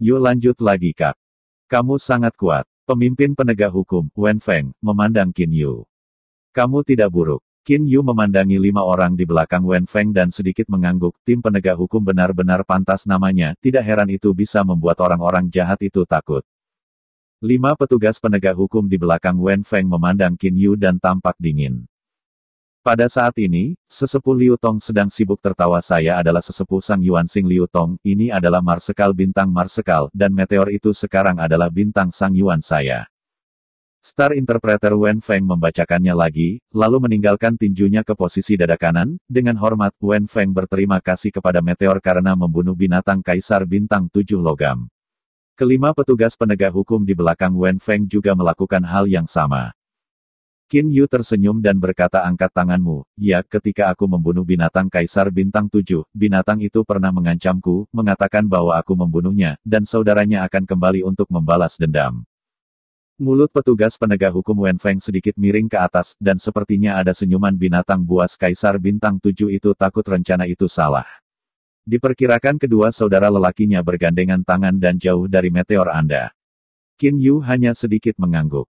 Yuk lanjut lagi kak. Kamu sangat kuat. Pemimpin penegak hukum, Wen Feng, memandang Qin Yu. Kamu tidak buruk. Qin Yu memandangi lima orang di belakang Wen Feng dan sedikit mengangguk, tim penegak hukum benar-benar pantas namanya, tidak heran itu bisa membuat orang-orang jahat itu takut. Lima petugas penegak hukum di belakang Wen Feng memandang Qin Yu dan tampak dingin. Pada saat ini, sesepuh Liu Tong sedang sibuk tertawa saya adalah sesepuh Sang Yuan Sing Liu Tong, ini adalah Marsekal Bintang Marsekal, dan meteor itu sekarang adalah Bintang Sang Yuan saya. Star Interpreter Wen Feng membacakannya lagi, lalu meninggalkan tinjunya ke posisi dada kanan, dengan hormat Wen Feng berterima kasih kepada meteor karena membunuh binatang kaisar bintang tujuh logam. Kelima petugas penegak hukum di belakang Wen Feng juga melakukan hal yang sama. Qin Yu tersenyum dan berkata angkat tanganmu, ya, ketika aku membunuh binatang kaisar bintang tujuh, binatang itu pernah mengancamku, mengatakan bahwa aku membunuhnya, dan saudaranya akan kembali untuk membalas dendam. Mulut petugas penegak hukum Wen Feng sedikit miring ke atas, dan sepertinya ada senyuman binatang buas kaisar bintang tujuh itu takut rencana itu salah. Diperkirakan kedua saudara lelakinya bergandengan tangan dan jauh dari meteor Anda. Qin Yu hanya sedikit mengangguk.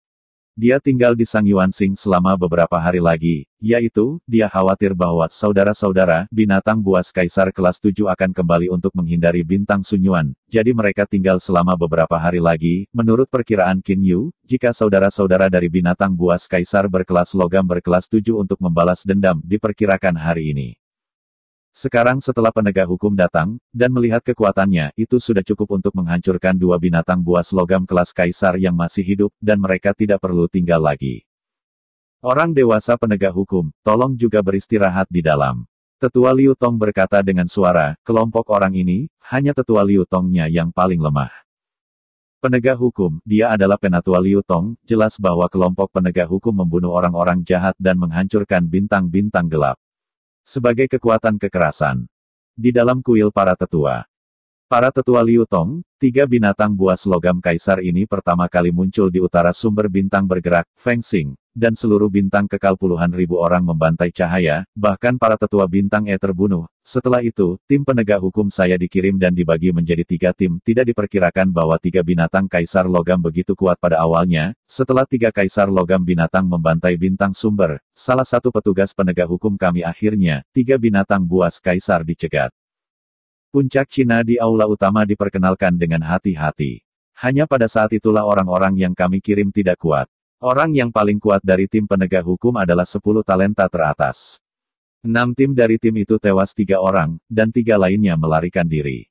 Dia tinggal di Sang Yuan Sing selama beberapa hari lagi, yaitu, dia khawatir bahwa saudara-saudara, binatang buas kaisar kelas 7 akan kembali untuk menghindari bintang Sunyuan, jadi mereka tinggal selama beberapa hari lagi, menurut perkiraan Qin Yu, jika saudara-saudara dari binatang buas kaisar berkelas logam berkelas 7 untuk membalas dendam diperkirakan hari ini. Sekarang setelah penegak hukum datang, dan melihat kekuatannya, itu sudah cukup untuk menghancurkan dua binatang buas logam kelas kaisar yang masih hidup, dan mereka tidak perlu tinggal lagi. Orang dewasa penegak hukum, tolong juga beristirahat di dalam. Tetua Liu Tong berkata dengan suara, kelompok orang ini, hanya tetua Liu Tongnya yang paling lemah. Penegak hukum, dia adalah penatua Liu Tong, jelas bahwa kelompok penegak hukum membunuh orang-orang jahat dan menghancurkan bintang-bintang gelap sebagai kekuatan kekerasan. Di dalam kuil para tetua. Para tetua Liu Tong, tiga binatang buas logam kaisar ini pertama kali muncul di utara sumber bintang bergerak, Feng Xing, dan seluruh bintang kekal puluhan ribu orang membantai cahaya, bahkan para tetua bintang E terbunuh. Setelah itu, tim penegak hukum saya dikirim dan dibagi menjadi tiga tim. Tidak diperkirakan bahwa tiga binatang kaisar logam begitu kuat pada awalnya, setelah tiga kaisar logam binatang membantai bintang sumber, salah satu petugas penegak hukum kami akhirnya, tiga binatang buas kaisar dicegat. Puncak Cina di aula utama diperkenalkan dengan hati-hati. Hanya pada saat itulah orang-orang yang kami kirim tidak kuat. Orang yang paling kuat dari tim penegak hukum adalah 10 talenta teratas. Enam tim dari tim itu tewas tiga orang, dan tiga lainnya melarikan diri.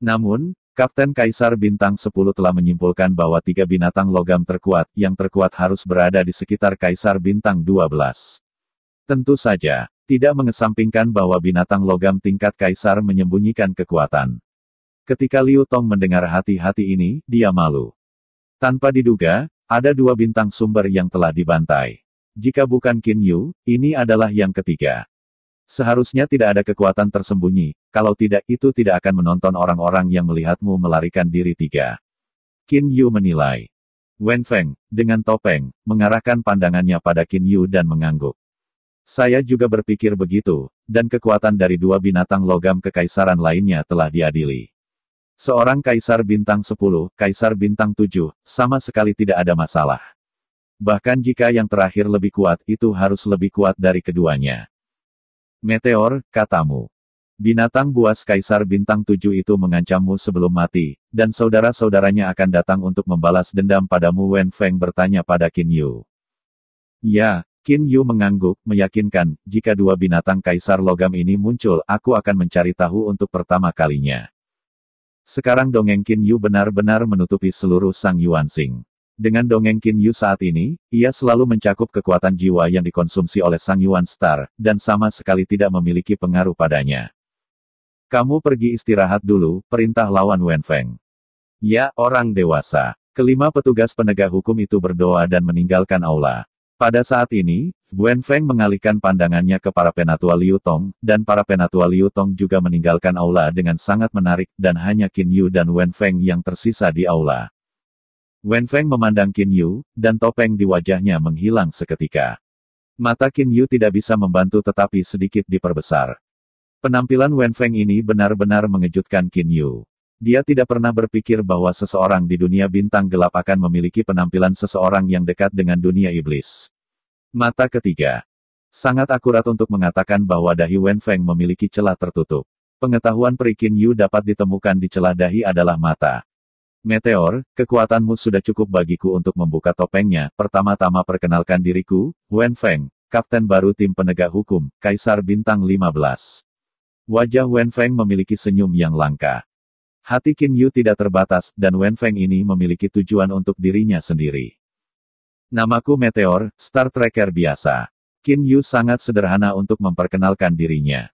Namun, Kapten Kaisar Bintang 10 telah menyimpulkan bahwa tiga binatang logam terkuat, yang terkuat harus berada di sekitar Kaisar Bintang 12. Tentu saja, tidak mengesampingkan bahwa binatang logam tingkat Kaisar menyembunyikan kekuatan. Ketika Liu Tong mendengar hati-hati ini, dia malu. Tanpa diduga, ada dua bintang sumber yang telah dibantai. Jika bukan Qin Yu, ini adalah yang ketiga. Seharusnya tidak ada kekuatan tersembunyi, kalau tidak itu tidak akan menonton orang-orang yang melihatmu melarikan diri tiga. Qin Yu menilai. Wen Feng, dengan topeng, mengarahkan pandangannya pada Qin Yu dan mengangguk. Saya juga berpikir begitu, dan kekuatan dari dua binatang logam kekaisaran lainnya telah diadili. Seorang kaisar bintang 10, kaisar bintang 7, sama sekali tidak ada masalah. Bahkan jika yang terakhir lebih kuat, itu harus lebih kuat dari keduanya. Meteor, katamu. Binatang buas kaisar bintang tujuh itu mengancammu sebelum mati, dan saudara-saudaranya akan datang untuk membalas dendam padamu Wen Feng bertanya pada Qin Yu. Ya, Qin Yu mengangguk, meyakinkan, jika dua binatang kaisar logam ini muncul, aku akan mencari tahu untuk pertama kalinya. Sekarang dongeng Qin Yu benar-benar menutupi seluruh Sang Yuan Yuanxing. Dengan dongeng Qin Yu saat ini, ia selalu mencakup kekuatan jiwa yang dikonsumsi oleh Sang Yuan Star, dan sama sekali tidak memiliki pengaruh padanya. Kamu pergi istirahat dulu, perintah lawan Wen Feng. Ya, orang dewasa. Kelima petugas penegak hukum itu berdoa dan meninggalkan aula. Pada saat ini, Wen Feng mengalihkan pandangannya ke para penatua Liu Tong, dan para penatua Liu Tong juga meninggalkan aula dengan sangat menarik, dan hanya Qin Yu dan Wen Feng yang tersisa di aula. Wen Feng memandang Qin Yu, dan topeng di wajahnya menghilang seketika. Mata Qin Yu tidak bisa membantu tetapi sedikit diperbesar. Penampilan Wen Feng ini benar-benar mengejutkan Qin Yu. Dia tidak pernah berpikir bahwa seseorang di dunia bintang gelap akan memiliki penampilan seseorang yang dekat dengan dunia iblis. Mata ketiga. Sangat akurat untuk mengatakan bahwa dahi Wen Feng memiliki celah tertutup. Pengetahuan perikin Yu dapat ditemukan di celah dahi adalah mata. Meteor, kekuatanmu sudah cukup bagiku untuk membuka topengnya. Pertama-tama perkenalkan diriku, Wen Feng, kapten baru tim penegak hukum, Kaisar Bintang 15. Wajah Wen Feng memiliki senyum yang langka. Hati Qin Yu tidak terbatas, dan Wen Feng ini memiliki tujuan untuk dirinya sendiri. Namaku Meteor, Star Trekker biasa. Kin Yu sangat sederhana untuk memperkenalkan dirinya.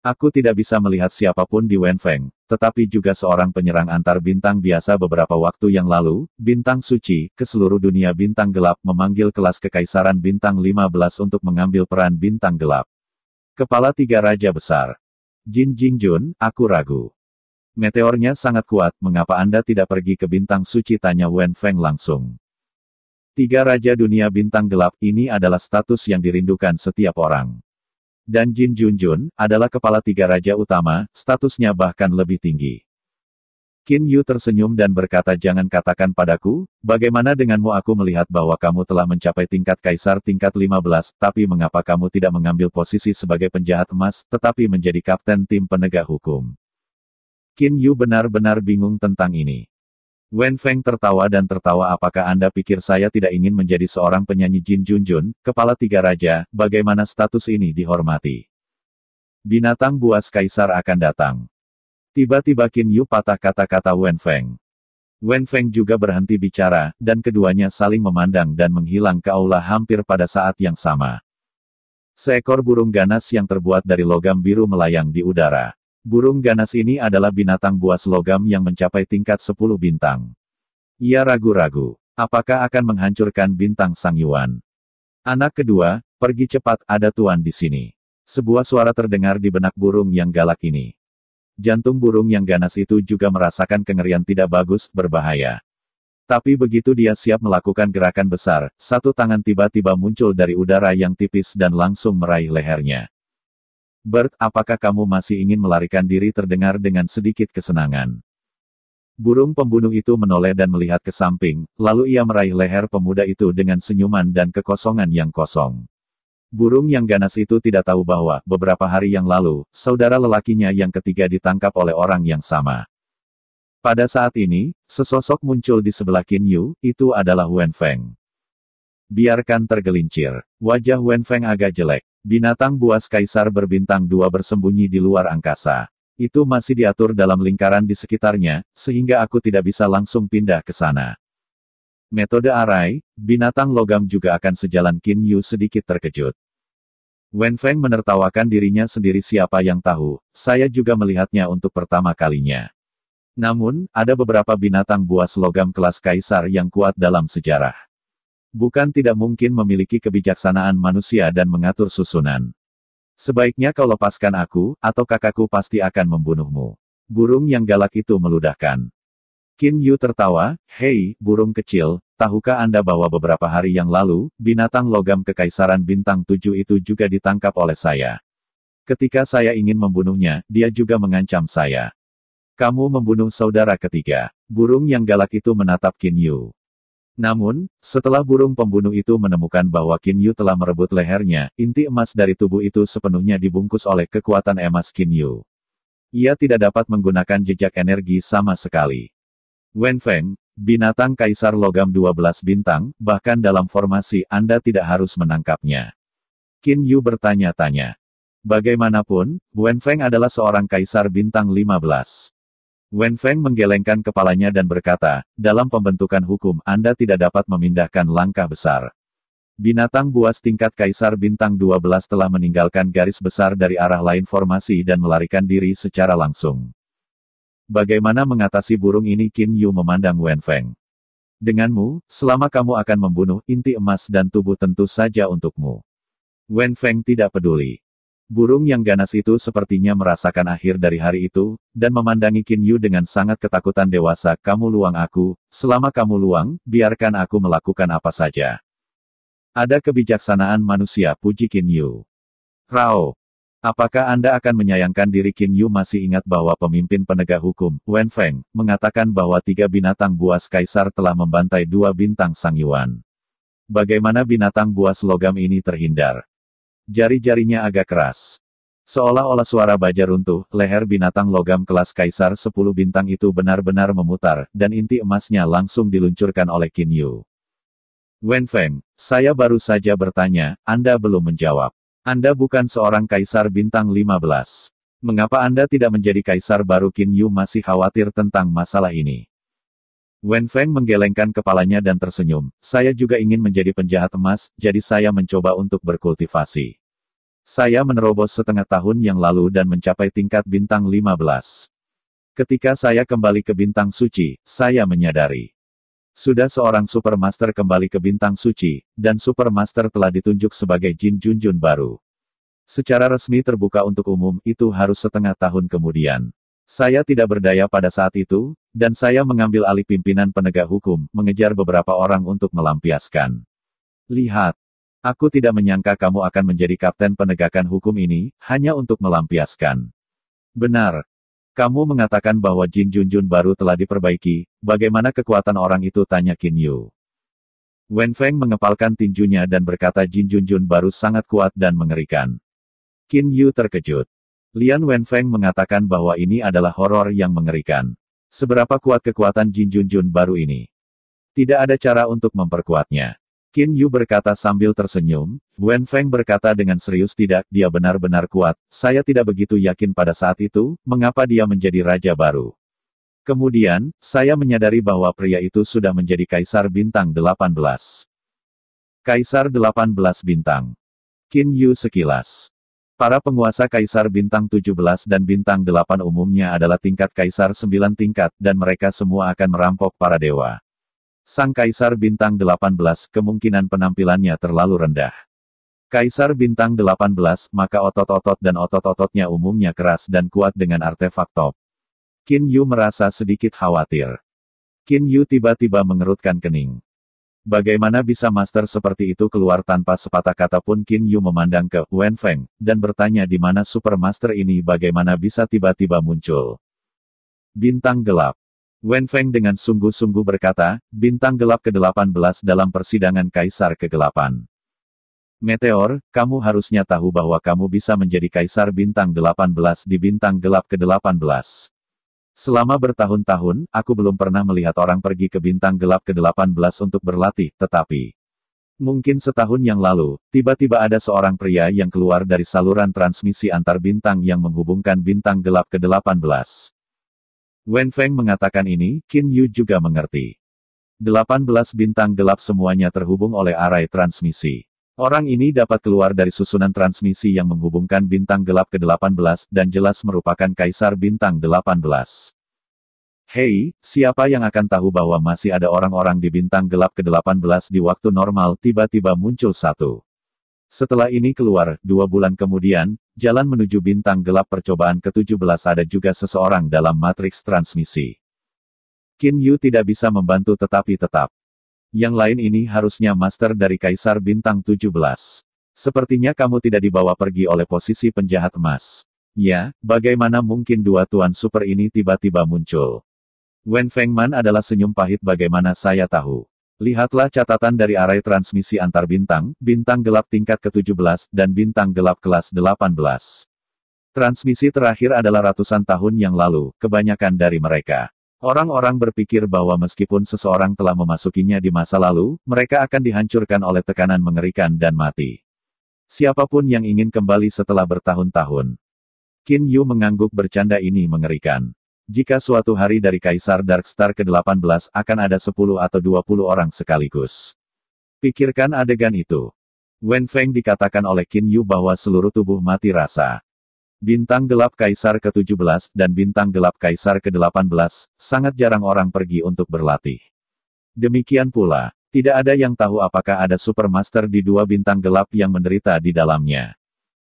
Aku tidak bisa melihat siapapun di Wenfeng, tetapi juga seorang penyerang antar bintang biasa beberapa waktu yang lalu, bintang suci, ke seluruh dunia bintang gelap memanggil kelas kekaisaran bintang 15 untuk mengambil peran bintang gelap. Kepala tiga raja besar. Jin Jing Jun, aku ragu. Meteornya sangat kuat, mengapa Anda tidak pergi ke bintang suci tanya Wen Feng langsung. Tiga Raja Dunia Bintang Gelap ini adalah status yang dirindukan setiap orang. Dan Jin Junjun adalah kepala tiga raja utama, statusnya bahkan lebih tinggi. Qin Yu tersenyum dan berkata jangan katakan padaku, bagaimana denganmu aku melihat bahwa kamu telah mencapai tingkat kaisar tingkat 15, tapi mengapa kamu tidak mengambil posisi sebagai penjahat emas, tetapi menjadi kapten tim penegak hukum. Qin Yu benar-benar bingung tentang ini. Wen Feng tertawa dan tertawa apakah Anda pikir saya tidak ingin menjadi seorang penyanyi Jin Jun Jun, kepala tiga raja, bagaimana status ini dihormati. Binatang buas kaisar akan datang. Tiba-tiba Qin Yu patah kata-kata Wen Feng. Wen Feng juga berhenti bicara, dan keduanya saling memandang dan menghilang ke aula hampir pada saat yang sama. Seekor burung ganas yang terbuat dari logam biru melayang di udara. Burung ganas ini adalah binatang buas logam yang mencapai tingkat 10 bintang. Ia ragu-ragu, apakah akan menghancurkan bintang Sang Yuan. Anak kedua, pergi cepat, ada tuan di sini. Sebuah suara terdengar di benak burung yang galak ini. Jantung burung yang ganas itu juga merasakan kengerian tidak bagus, berbahaya. Tapi begitu dia siap melakukan gerakan besar, satu tangan tiba-tiba muncul dari udara yang tipis dan langsung meraih lehernya. Bert, apakah kamu masih ingin melarikan diri terdengar dengan sedikit kesenangan. Burung pembunuh itu menoleh dan melihat ke samping, lalu ia meraih leher pemuda itu dengan senyuman dan kekosongan yang kosong. Burung yang ganas itu tidak tahu bahwa, beberapa hari yang lalu, saudara lelakinya yang ketiga ditangkap oleh orang yang sama. Pada saat ini, sesosok muncul di sebelah Qin Yu, itu adalah Wen Feng. Biarkan tergelincir. Wajah Wen Feng agak jelek. Binatang buas kaisar berbintang dua bersembunyi di luar angkasa. Itu masih diatur dalam lingkaran di sekitarnya, sehingga aku tidak bisa langsung pindah ke sana. Metode arai, binatang logam juga akan sejalan Qin Yu sedikit terkejut. Wen Feng menertawakan dirinya sendiri siapa yang tahu, saya juga melihatnya untuk pertama kalinya. Namun, ada beberapa binatang buas logam kelas kaisar yang kuat dalam sejarah. Bukan tidak mungkin memiliki kebijaksanaan manusia dan mengatur susunan. Sebaiknya kau lepaskan aku, atau kakakku pasti akan membunuhmu. Burung yang galak itu meludahkan. Kin Yu tertawa, Hei, burung kecil, tahukah Anda bahwa beberapa hari yang lalu, binatang logam kekaisaran bintang tujuh itu juga ditangkap oleh saya. Ketika saya ingin membunuhnya, dia juga mengancam saya. Kamu membunuh saudara ketiga. Burung yang galak itu menatap Kin Yu. Namun, setelah burung pembunuh itu menemukan bahwa Kin Yu telah merebut lehernya, inti emas dari tubuh itu sepenuhnya dibungkus oleh kekuatan emas Kin Yu. Ia tidak dapat menggunakan jejak energi sama sekali. Wen Feng, binatang kaisar logam 12 bintang, bahkan dalam formasi Anda tidak harus menangkapnya. Kin Yu bertanya-tanya. Bagaimanapun, Wen Feng adalah seorang kaisar bintang 15. Wen Feng menggelengkan kepalanya dan berkata, dalam pembentukan hukum Anda tidak dapat memindahkan langkah besar. Binatang buas tingkat Kaisar Bintang 12 telah meninggalkan garis besar dari arah lain formasi dan melarikan diri secara langsung. Bagaimana mengatasi burung ini Qin Yu memandang Wen Feng. Denganmu, selama kamu akan membunuh inti emas dan tubuh tentu saja untukmu. Wen Feng tidak peduli. Burung yang ganas itu sepertinya merasakan akhir dari hari itu, dan memandangi Qin Yu dengan sangat ketakutan dewasa, kamu luang aku, selama kamu luang, biarkan aku melakukan apa saja. Ada kebijaksanaan manusia puji Qin Yu. Rao, apakah Anda akan menyayangkan diri Qin Yu masih ingat bahwa pemimpin penegak hukum, Wen Feng, mengatakan bahwa tiga binatang buas kaisar telah membantai dua bintang Sang Yuan. Bagaimana binatang buas logam ini terhindar? Jari-jarinya agak keras. Seolah-olah suara baja runtuh, leher binatang logam kelas kaisar 10 bintang itu benar-benar memutar, dan inti emasnya langsung diluncurkan oleh Qin Yu. Wen Feng, saya baru saja bertanya, Anda belum menjawab. Anda bukan seorang kaisar bintang 15. Mengapa Anda tidak menjadi kaisar baru Qin Yu masih khawatir tentang masalah ini? Wen Feng menggelengkan kepalanya dan tersenyum. Saya juga ingin menjadi penjahat emas, jadi saya mencoba untuk berkultivasi. Saya menerobos setengah tahun yang lalu dan mencapai tingkat bintang 15. Ketika saya kembali ke bintang suci, saya menyadari. Sudah seorang Supermaster kembali ke bintang suci, dan Supermaster telah ditunjuk sebagai Jin Junjun baru. Secara resmi terbuka untuk umum, itu harus setengah tahun kemudian. Saya tidak berdaya pada saat itu, dan saya mengambil alih pimpinan penegak hukum, mengejar beberapa orang untuk melampiaskan. Lihat, aku tidak menyangka kamu akan menjadi kapten penegakan hukum ini, hanya untuk melampiaskan. Benar. Kamu mengatakan bahwa Jin Junjun baru telah diperbaiki, bagaimana kekuatan orang itu tanya Qin Yu. Wen Feng mengepalkan tinjunya dan berkata Jin Junjun baru sangat kuat dan mengerikan. Qin Yu terkejut. Lian Wenfeng mengatakan bahwa ini adalah horor yang mengerikan. Seberapa kuat kekuatan Jin Jun Jun baru ini? Tidak ada cara untuk memperkuatnya. Qin Yu berkata sambil tersenyum, Wenfeng berkata dengan serius tidak, dia benar-benar kuat, saya tidak begitu yakin pada saat itu, mengapa dia menjadi raja baru. Kemudian, saya menyadari bahwa pria itu sudah menjadi kaisar bintang 18. Kaisar 18 bintang. Qin Yu sekilas. Para penguasa kaisar bintang 17 dan bintang 8 umumnya adalah tingkat kaisar 9 tingkat, dan mereka semua akan merampok para dewa. Sang kaisar bintang 18 kemungkinan penampilannya terlalu rendah. Kaisar bintang 18, maka otot-otot dan otot-ototnya umumnya keras dan kuat dengan artefak top. Qin Yu merasa sedikit khawatir. Qin Yu tiba-tiba mengerutkan kening. Bagaimana bisa master seperti itu keluar tanpa sepatah kata pun Qin Yu memandang ke Wen Feng, dan bertanya di mana super master ini bagaimana bisa tiba-tiba muncul. Bintang Gelap Wen Feng dengan sungguh-sungguh berkata, Bintang Gelap ke-18 dalam persidangan Kaisar ke kegelapan. Meteor, kamu harusnya tahu bahwa kamu bisa menjadi Kaisar Bintang 18 di Bintang Gelap ke-18. Selama bertahun-tahun, aku belum pernah melihat orang pergi ke bintang gelap ke-18 untuk berlatih, tetapi mungkin setahun yang lalu, tiba-tiba ada seorang pria yang keluar dari saluran transmisi antar bintang yang menghubungkan bintang gelap ke-18. Wen Feng mengatakan ini, Qin Yu juga mengerti. 18 bintang gelap semuanya terhubung oleh arai transmisi. Orang ini dapat keluar dari susunan transmisi yang menghubungkan bintang gelap ke-18 dan jelas merupakan kaisar bintang 18. Hei, siapa yang akan tahu bahwa masih ada orang-orang di bintang gelap ke-18 di waktu normal tiba-tiba muncul satu. Setelah ini keluar, dua bulan kemudian, jalan menuju bintang gelap percobaan ke-17 ada juga seseorang dalam matriks transmisi. Kin Yu tidak bisa membantu tetapi tetap yang lain ini harusnya master dari Kaisar Bintang 17. Sepertinya kamu tidak dibawa pergi oleh posisi penjahat emas. Ya, bagaimana mungkin dua tuan super ini tiba-tiba muncul? Wen Fengman adalah senyum pahit bagaimana saya tahu. Lihatlah catatan dari arai transmisi antar bintang, bintang gelap tingkat ke-17, dan bintang gelap kelas 18. Transmisi terakhir adalah ratusan tahun yang lalu, kebanyakan dari mereka. Orang-orang berpikir bahwa meskipun seseorang telah memasukinya di masa lalu, mereka akan dihancurkan oleh tekanan mengerikan dan mati. Siapapun yang ingin kembali setelah bertahun-tahun. Qin Yu mengangguk bercanda ini mengerikan. Jika suatu hari dari Kaisar Darkstar ke-18 akan ada 10 atau 20 orang sekaligus. Pikirkan adegan itu. Wen Feng dikatakan oleh Qin Yu bahwa seluruh tubuh mati rasa. Bintang gelap Kaisar ke-17 dan bintang gelap Kaisar ke-18, sangat jarang orang pergi untuk berlatih. Demikian pula, tidak ada yang tahu apakah ada Supermaster di dua bintang gelap yang menderita di dalamnya.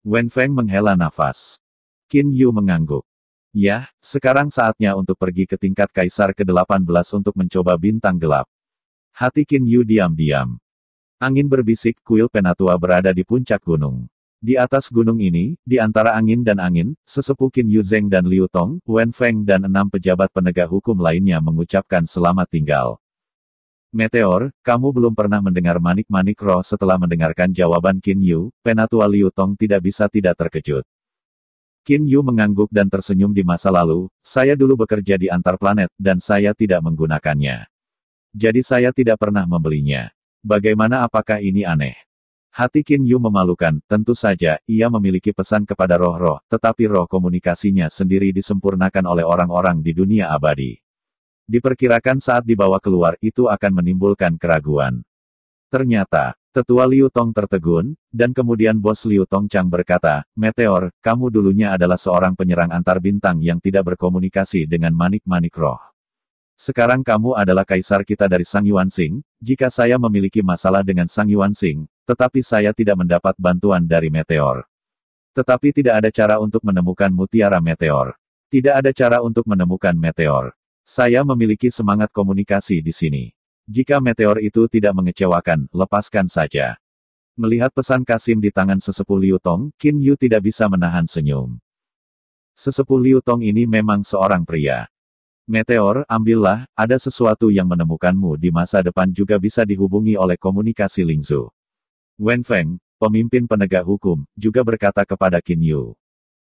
Wen Feng menghela nafas. Qin Yu mengangguk. Ya, sekarang saatnya untuk pergi ke tingkat Kaisar ke-18 untuk mencoba bintang gelap. Hati Qin Yu diam-diam. Angin berbisik kuil Penatua berada di puncak gunung. Di atas gunung ini, di antara angin dan angin, sesepuh Qin Yuzeng dan Liu Tong, Wen Feng dan enam pejabat penegak hukum lainnya mengucapkan selamat tinggal. Meteor, kamu belum pernah mendengar manik-manik roh setelah mendengarkan jawaban Qin Yu, penatua Liu Tong tidak bisa tidak terkejut. Qin Yu mengangguk dan tersenyum di masa lalu, saya dulu bekerja di antar planet, dan saya tidak menggunakannya. Jadi saya tidak pernah membelinya. Bagaimana apakah ini aneh? Hati Qin Yu memalukan, tentu saja, ia memiliki pesan kepada roh-roh, tetapi roh komunikasinya sendiri disempurnakan oleh orang-orang di dunia abadi. Diperkirakan saat dibawa keluar itu akan menimbulkan keraguan. Ternyata, tetua Liu Tong tertegun, dan kemudian bos Liu Tong Chang berkata, Meteor, kamu dulunya adalah seorang penyerang antar bintang yang tidak berkomunikasi dengan manik-manik roh. Sekarang kamu adalah kaisar kita dari Sang Yuan Sing, jika saya memiliki masalah dengan Sang Yuan Sing, tetapi saya tidak mendapat bantuan dari meteor. Tetapi tidak ada cara untuk menemukan mutiara meteor. Tidak ada cara untuk menemukan meteor. Saya memiliki semangat komunikasi di sini. Jika meteor itu tidak mengecewakan, lepaskan saja. Melihat pesan Kasim di tangan sesepuh Liu Tong, Qin Yu tidak bisa menahan senyum. Sesepuh Liu Tong ini memang seorang pria. Meteor, ambillah, ada sesuatu yang menemukanmu di masa depan juga bisa dihubungi oleh komunikasi Lingzu. Wen Feng, pemimpin penegak hukum, juga berkata kepada Qin Yu.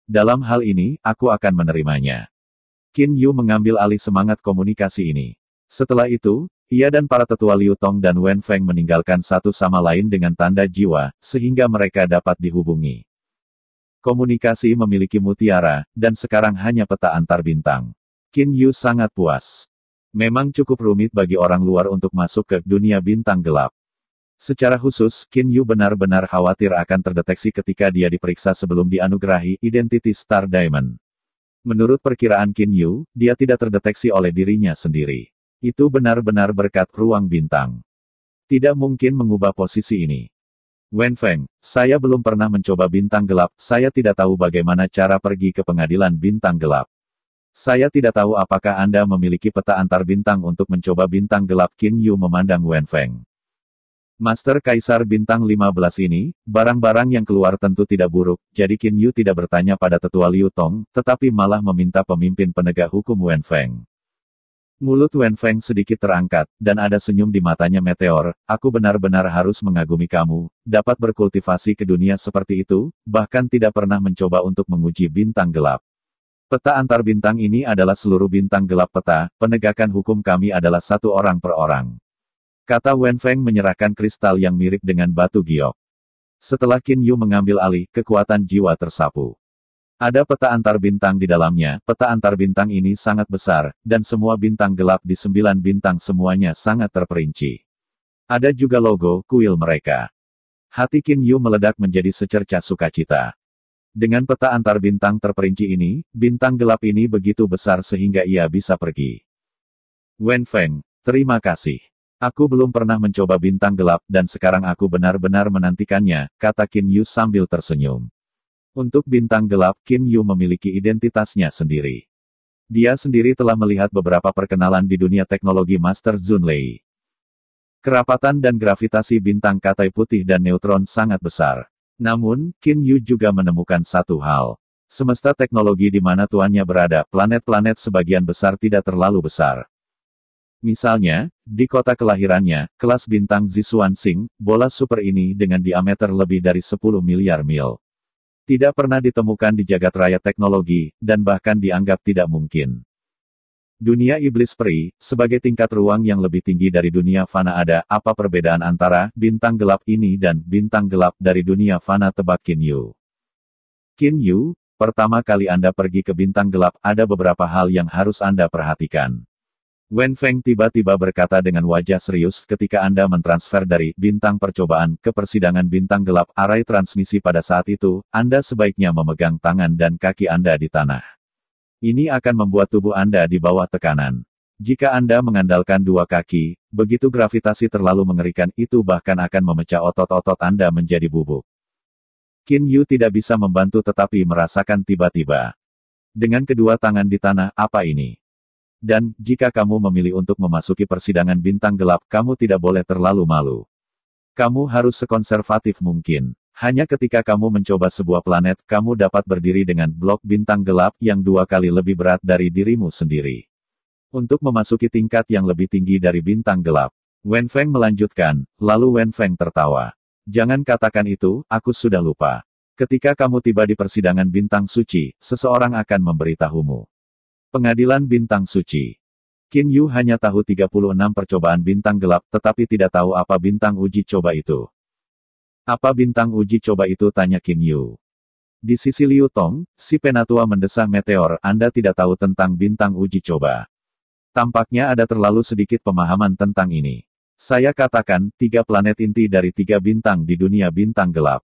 Dalam hal ini, aku akan menerimanya. Qin Yu mengambil alih semangat komunikasi ini. Setelah itu, ia dan para tetua Liu Tong dan Wen Feng meninggalkan satu sama lain dengan tanda jiwa, sehingga mereka dapat dihubungi. Komunikasi memiliki mutiara, dan sekarang hanya peta antar bintang. Qin Yu sangat puas. Memang cukup rumit bagi orang luar untuk masuk ke dunia bintang gelap. Secara khusus, Qin Yu benar-benar khawatir akan terdeteksi ketika dia diperiksa sebelum dianugerahi identiti Star Diamond. Menurut perkiraan Qin Yu, dia tidak terdeteksi oleh dirinya sendiri. Itu benar-benar berkat ruang bintang. Tidak mungkin mengubah posisi ini. Wen Feng, saya belum pernah mencoba bintang gelap, saya tidak tahu bagaimana cara pergi ke pengadilan bintang gelap. Saya tidak tahu apakah Anda memiliki peta antar bintang untuk mencoba bintang gelap Qin Yu memandang Wen Feng. Master Kaisar bintang 15 ini, barang-barang yang keluar tentu tidak buruk, jadi Qin Yu tidak bertanya pada tetua Liu Tong, tetapi malah meminta pemimpin penegak hukum Wen Feng. Mulut Wen Feng sedikit terangkat, dan ada senyum di matanya meteor, aku benar-benar harus mengagumi kamu, dapat berkultivasi ke dunia seperti itu, bahkan tidak pernah mencoba untuk menguji bintang gelap. Peta antar bintang ini adalah seluruh bintang gelap peta, penegakan hukum kami adalah satu orang per orang. Kata Wen Feng menyerahkan kristal yang mirip dengan batu giok. Setelah Qin Yu mengambil alih, kekuatan jiwa tersapu. Ada peta antar bintang di dalamnya, peta antar bintang ini sangat besar, dan semua bintang gelap di sembilan bintang semuanya sangat terperinci. Ada juga logo, kuil mereka. Hati Qin Yu meledak menjadi secercah sukacita. Dengan peta antar bintang terperinci ini, bintang gelap ini begitu besar sehingga ia bisa pergi. Wen Feng, terima kasih. Aku belum pernah mencoba bintang gelap dan sekarang aku benar-benar menantikannya, kata Qin Yu sambil tersenyum. Untuk bintang gelap, Qin Yu memiliki identitasnya sendiri. Dia sendiri telah melihat beberapa perkenalan di dunia teknologi Master Zunlei. Kerapatan dan gravitasi bintang katai putih dan neutron sangat besar. Namun, Qin Yu juga menemukan satu hal. Semesta teknologi di mana tuannya berada, planet-planet sebagian besar tidak terlalu besar. Misalnya, di kota kelahirannya, kelas bintang Zisuan Sing, bola super ini dengan diameter lebih dari 10 miliar mil. Tidak pernah ditemukan di jagat raya teknologi, dan bahkan dianggap tidak mungkin. Dunia iblis peri, sebagai tingkat ruang yang lebih tinggi dari dunia fana ada, apa perbedaan antara bintang gelap ini dan bintang gelap dari dunia fana tebak Kin Yu? Kin Yu, pertama kali Anda pergi ke bintang gelap ada beberapa hal yang harus Anda perhatikan. Wen Feng tiba-tiba berkata dengan wajah serius ketika Anda mentransfer dari bintang percobaan ke persidangan bintang gelap arai transmisi pada saat itu, Anda sebaiknya memegang tangan dan kaki Anda di tanah. Ini akan membuat tubuh Anda di bawah tekanan. Jika Anda mengandalkan dua kaki, begitu gravitasi terlalu mengerikan itu bahkan akan memecah otot-otot Anda menjadi bubuk. Qin Yu tidak bisa membantu tetapi merasakan tiba-tiba. Dengan kedua tangan di tanah, apa ini? Dan, jika kamu memilih untuk memasuki persidangan bintang gelap, kamu tidak boleh terlalu malu. Kamu harus sekonservatif mungkin. Hanya ketika kamu mencoba sebuah planet, kamu dapat berdiri dengan blok bintang gelap yang dua kali lebih berat dari dirimu sendiri. Untuk memasuki tingkat yang lebih tinggi dari bintang gelap, Wen Feng melanjutkan, lalu Wen Feng tertawa. Jangan katakan itu, aku sudah lupa. Ketika kamu tiba di persidangan bintang suci, seseorang akan memberitahumu. Pengadilan Bintang Suci Qin Yu hanya tahu 36 percobaan bintang gelap tetapi tidak tahu apa bintang uji coba itu. Apa bintang uji coba itu tanya Qin Yu. Di sisi Liu Tong, si penatua mendesah meteor, Anda tidak tahu tentang bintang uji coba. Tampaknya ada terlalu sedikit pemahaman tentang ini. Saya katakan, tiga planet inti dari tiga bintang di dunia bintang gelap.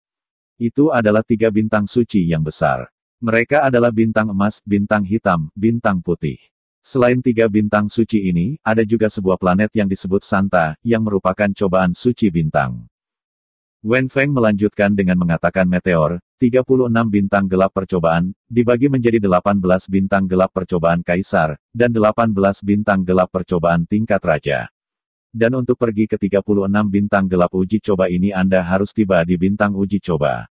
Itu adalah tiga bintang suci yang besar. Mereka adalah bintang emas, bintang hitam, bintang putih. Selain tiga bintang suci ini, ada juga sebuah planet yang disebut Santa, yang merupakan cobaan suci bintang. Wen Feng melanjutkan dengan mengatakan meteor, 36 bintang gelap percobaan, dibagi menjadi 18 bintang gelap percobaan kaisar, dan 18 bintang gelap percobaan tingkat raja. Dan untuk pergi ke 36 bintang gelap uji coba ini Anda harus tiba di bintang uji coba.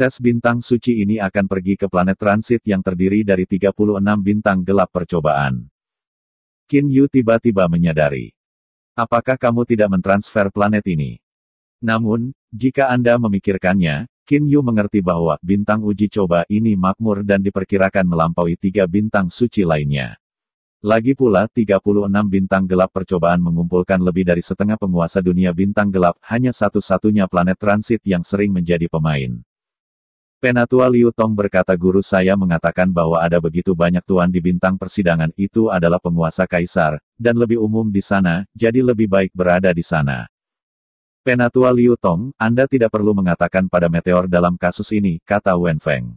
Tes bintang suci ini akan pergi ke planet transit yang terdiri dari 36 bintang gelap percobaan. Qin Yu tiba-tiba menyadari. Apakah kamu tidak mentransfer planet ini? Namun, jika Anda memikirkannya, Qin Yu mengerti bahwa bintang uji coba ini makmur dan diperkirakan melampaui tiga bintang suci lainnya. Lagi pula 36 bintang gelap percobaan mengumpulkan lebih dari setengah penguasa dunia bintang gelap hanya satu-satunya planet transit yang sering menjadi pemain. Penatua Liu Tong berkata guru saya mengatakan bahwa ada begitu banyak tuan di bintang persidangan itu adalah penguasa kaisar, dan lebih umum di sana, jadi lebih baik berada di sana. Penatua Liu Tong, Anda tidak perlu mengatakan pada meteor dalam kasus ini, kata Wen Feng.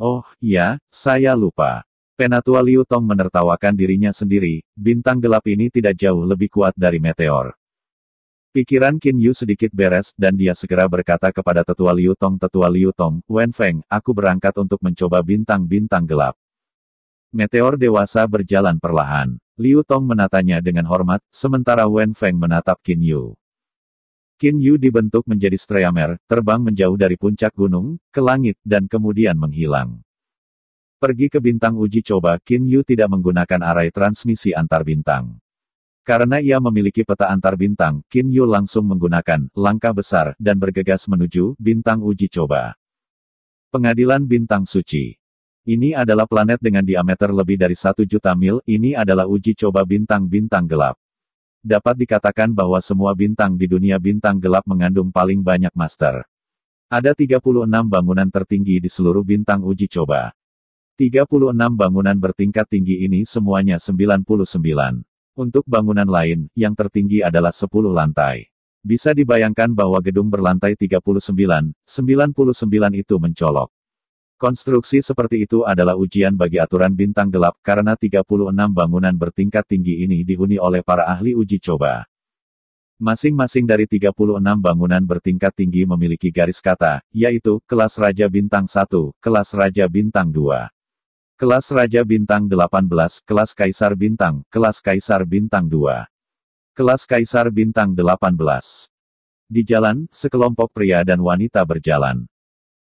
Oh, ya, saya lupa. Penatua Liu Tong menertawakan dirinya sendiri, bintang gelap ini tidak jauh lebih kuat dari meteor. Pikiran Qin Yu sedikit beres, dan dia segera berkata kepada tetua Liu Tong Tetua Liu Tong, Wen Feng, aku berangkat untuk mencoba bintang-bintang gelap. Meteor dewasa berjalan perlahan. Liu Tong menatanya dengan hormat, sementara Wen Feng menatap Qin Yu. Qin Yu dibentuk menjadi streamer, terbang menjauh dari puncak gunung, ke langit, dan kemudian menghilang. Pergi ke bintang uji coba, Qin Yu tidak menggunakan arai transmisi antar bintang. Karena ia memiliki peta antar bintang, Qin Yu langsung menggunakan langkah besar dan bergegas menuju bintang uji coba. Pengadilan Bintang Suci Ini adalah planet dengan diameter lebih dari satu juta mil, ini adalah uji coba bintang-bintang gelap. Dapat dikatakan bahwa semua bintang di dunia bintang gelap mengandung paling banyak master. Ada 36 bangunan tertinggi di seluruh bintang uji coba. 36 bangunan bertingkat tinggi ini semuanya 99. Untuk bangunan lain, yang tertinggi adalah 10 lantai. Bisa dibayangkan bahwa gedung berlantai 39, 99 itu mencolok. Konstruksi seperti itu adalah ujian bagi aturan bintang gelap karena 36 bangunan bertingkat tinggi ini dihuni oleh para ahli uji coba. Masing-masing dari 36 bangunan bertingkat tinggi memiliki garis kata, yaitu kelas Raja Bintang 1, kelas Raja Bintang 2. Kelas Raja Bintang 18, Kelas Kaisar Bintang, Kelas Kaisar Bintang 2. Kelas Kaisar Bintang 18. Di jalan, sekelompok pria dan wanita berjalan.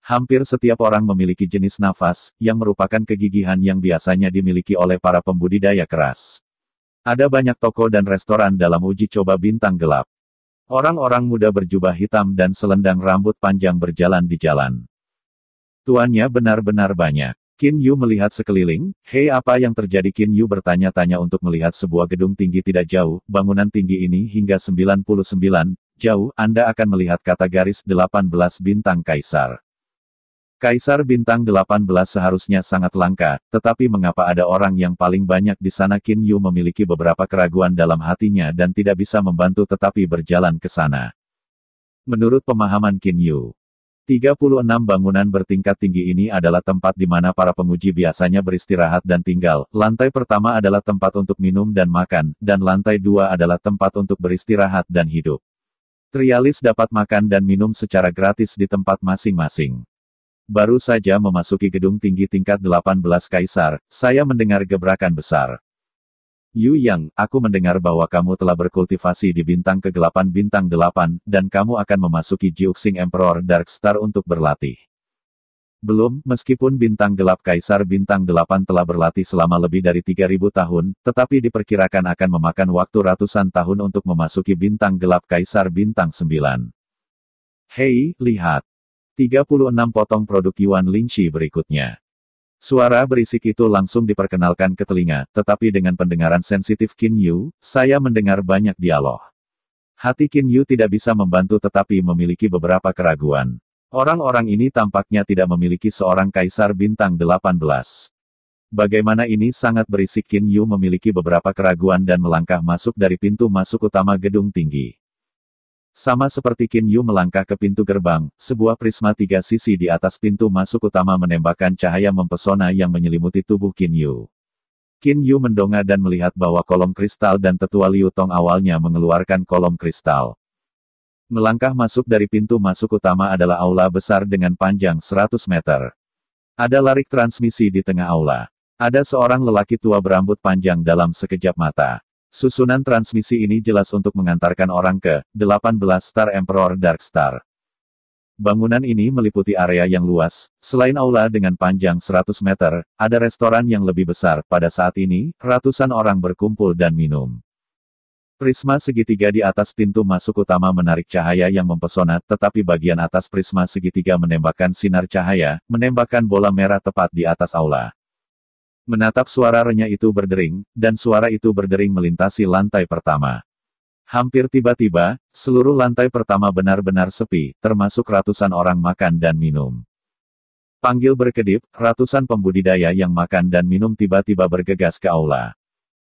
Hampir setiap orang memiliki jenis nafas, yang merupakan kegigihan yang biasanya dimiliki oleh para pembudidaya keras. Ada banyak toko dan restoran dalam uji coba bintang gelap. Orang-orang muda berjubah hitam dan selendang rambut panjang berjalan di jalan. Tuannya benar-benar banyak. Kin Yu melihat sekeliling, hei apa yang terjadi Kin Yu bertanya-tanya untuk melihat sebuah gedung tinggi tidak jauh, bangunan tinggi ini hingga 99, jauh, Anda akan melihat kata garis 18 bintang kaisar. Kaisar bintang 18 seharusnya sangat langka, tetapi mengapa ada orang yang paling banyak di sana Kin Yu memiliki beberapa keraguan dalam hatinya dan tidak bisa membantu tetapi berjalan ke sana. Menurut pemahaman Kin Yu, 36 bangunan bertingkat tinggi ini adalah tempat di mana para penguji biasanya beristirahat dan tinggal. Lantai pertama adalah tempat untuk minum dan makan, dan lantai dua adalah tempat untuk beristirahat dan hidup. Trialis dapat makan dan minum secara gratis di tempat masing-masing. Baru saja memasuki gedung tinggi tingkat 18 Kaisar, saya mendengar gebrakan besar. Yu Yang, aku mendengar bahwa kamu telah berkultivasi di bintang kegelapan bintang delapan, dan kamu akan memasuki Jiuxing Emperor Dark Star untuk berlatih. Belum, meskipun bintang gelap Kaisar bintang delapan telah berlatih selama lebih dari 3000 tahun, tetapi diperkirakan akan memakan waktu ratusan tahun untuk memasuki bintang gelap Kaisar bintang sembilan. Hei, lihat. 36 potong produk Yuan Lingxi berikutnya. Suara berisik itu langsung diperkenalkan ke telinga, tetapi dengan pendengaran sensitif Qin Yu, saya mendengar banyak dialog. Hati Qin Yu tidak bisa membantu tetapi memiliki beberapa keraguan. Orang-orang ini tampaknya tidak memiliki seorang kaisar bintang 18. Bagaimana ini sangat berisik Qin Yu memiliki beberapa keraguan dan melangkah masuk dari pintu masuk utama gedung tinggi. Sama seperti Kin Yu melangkah ke pintu gerbang, sebuah prisma tiga sisi di atas pintu masuk utama menembakkan cahaya mempesona yang menyelimuti tubuh Kin Yu. Kin Yu mendongak dan melihat bahwa kolom kristal dan tetua Liu Tong awalnya mengeluarkan kolom kristal. Melangkah masuk dari pintu masuk utama adalah aula besar dengan panjang 100 meter. Ada larik transmisi di tengah aula. Ada seorang lelaki tua berambut panjang dalam sekejap mata. Susunan transmisi ini jelas untuk mengantarkan orang ke 18 Star Emperor Dark Star. Bangunan ini meliputi area yang luas, selain aula dengan panjang 100 meter, ada restoran yang lebih besar. Pada saat ini, ratusan orang berkumpul dan minum. Prisma segitiga di atas pintu masuk utama menarik cahaya yang mempesona, tetapi bagian atas prisma segitiga menembakkan sinar cahaya, menembakkan bola merah tepat di atas aula. Menatap suara renyah itu berdering, dan suara itu berdering melintasi lantai pertama. Hampir tiba-tiba, seluruh lantai pertama benar-benar sepi, termasuk ratusan orang makan dan minum. Panggil berkedip, ratusan pembudidaya yang makan dan minum tiba-tiba bergegas ke aula.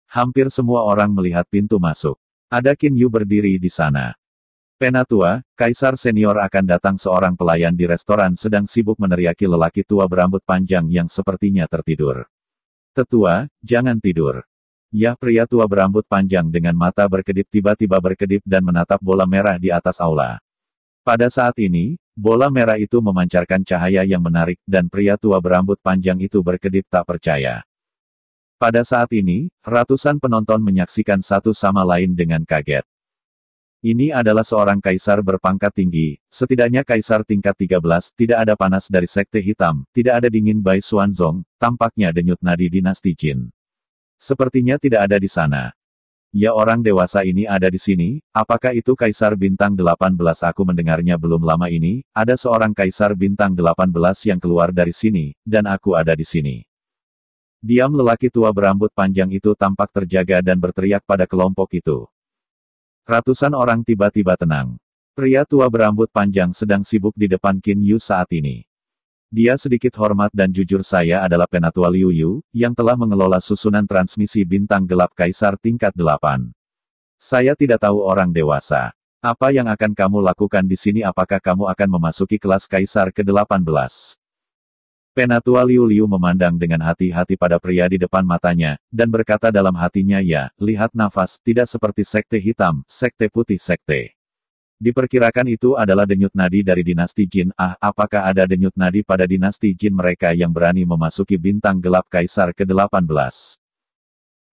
Hampir semua orang melihat pintu masuk. Ada Kin Yu berdiri di sana. Penatua, kaisar senior akan datang seorang pelayan di restoran sedang sibuk meneriaki lelaki tua berambut panjang yang sepertinya tertidur. Tetua, jangan tidur. Yah pria tua berambut panjang dengan mata berkedip tiba-tiba berkedip dan menatap bola merah di atas aula. Pada saat ini, bola merah itu memancarkan cahaya yang menarik dan pria tua berambut panjang itu berkedip tak percaya. Pada saat ini, ratusan penonton menyaksikan satu sama lain dengan kaget. Ini adalah seorang kaisar berpangkat tinggi, setidaknya kaisar tingkat 13, tidak ada panas dari sekte hitam, tidak ada dingin Bai Xuanzong, tampaknya denyut nadi dinasti Jin. Sepertinya tidak ada di sana. Ya orang dewasa ini ada di sini, apakah itu kaisar bintang 18 aku mendengarnya belum lama ini, ada seorang kaisar bintang 18 yang keluar dari sini, dan aku ada di sini. Diam lelaki tua berambut panjang itu tampak terjaga dan berteriak pada kelompok itu. Ratusan orang tiba-tiba tenang. Pria tua berambut panjang sedang sibuk di depan Qin Yu saat ini. Dia sedikit hormat dan jujur saya adalah Penatua Liu Yu, yang telah mengelola susunan transmisi bintang gelap Kaisar tingkat 8. Saya tidak tahu orang dewasa. Apa yang akan kamu lakukan di sini apakah kamu akan memasuki kelas Kaisar ke-18? Penatua Liu Liu memandang dengan hati-hati pada pria di depan matanya, dan berkata dalam hatinya ya, lihat nafas, tidak seperti sekte hitam, sekte putih sekte. Diperkirakan itu adalah denyut nadi dari dinasti Jin. Ah, apakah ada denyut nadi pada dinasti Jin mereka yang berani memasuki bintang gelap Kaisar ke-18?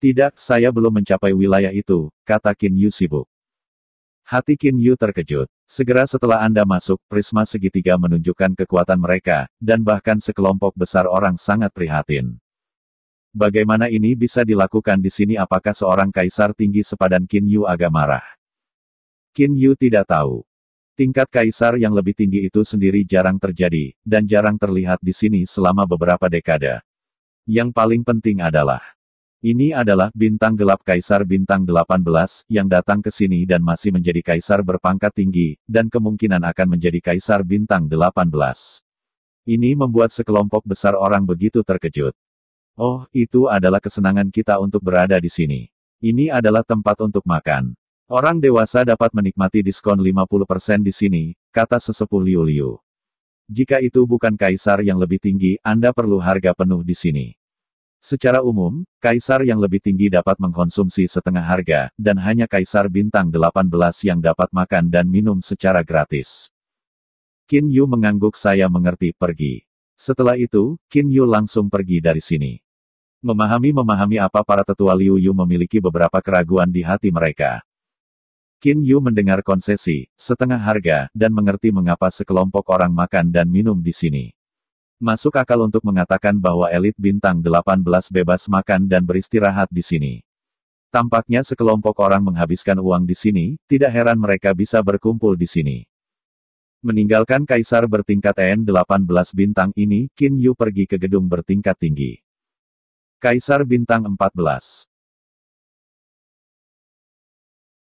Tidak, saya belum mencapai wilayah itu, kata Kin Yusibuk. Hati Qin Yu terkejut. Segera setelah Anda masuk, prisma segitiga menunjukkan kekuatan mereka, dan bahkan sekelompok besar orang sangat prihatin. Bagaimana ini bisa dilakukan di sini apakah seorang kaisar tinggi sepadan Qin Yu agak marah? Qin Yu tidak tahu. Tingkat kaisar yang lebih tinggi itu sendiri jarang terjadi, dan jarang terlihat di sini selama beberapa dekade. Yang paling penting adalah, ini adalah bintang gelap Kaisar bintang 18 yang datang ke sini dan masih menjadi kaisar berpangkat tinggi, dan kemungkinan akan menjadi kaisar bintang 18. Ini membuat sekelompok besar orang begitu terkejut. Oh, itu adalah kesenangan kita untuk berada di sini. Ini adalah tempat untuk makan. Orang dewasa dapat menikmati diskon 50% di sini, kata sesepuh Liu Liu. Jika itu bukan kaisar yang lebih tinggi, Anda perlu harga penuh di sini. Secara umum, kaisar yang lebih tinggi dapat mengkonsumsi setengah harga, dan hanya kaisar bintang 18 yang dapat makan dan minum secara gratis. Qin Yu mengangguk saya mengerti pergi. Setelah itu, Qin Yu langsung pergi dari sini. Memahami-memahami apa para tetua Liu Yu memiliki beberapa keraguan di hati mereka. Qin Yu mendengar konsesi, setengah harga, dan mengerti mengapa sekelompok orang makan dan minum di sini. Masuk akal untuk mengatakan bahwa elit bintang 18 bebas makan dan beristirahat di sini. Tampaknya sekelompok orang menghabiskan uang di sini, tidak heran mereka bisa berkumpul di sini. Meninggalkan kaisar bertingkat n 18 bintang ini, Kin Yu pergi ke gedung bertingkat tinggi. Kaisar bintang 14.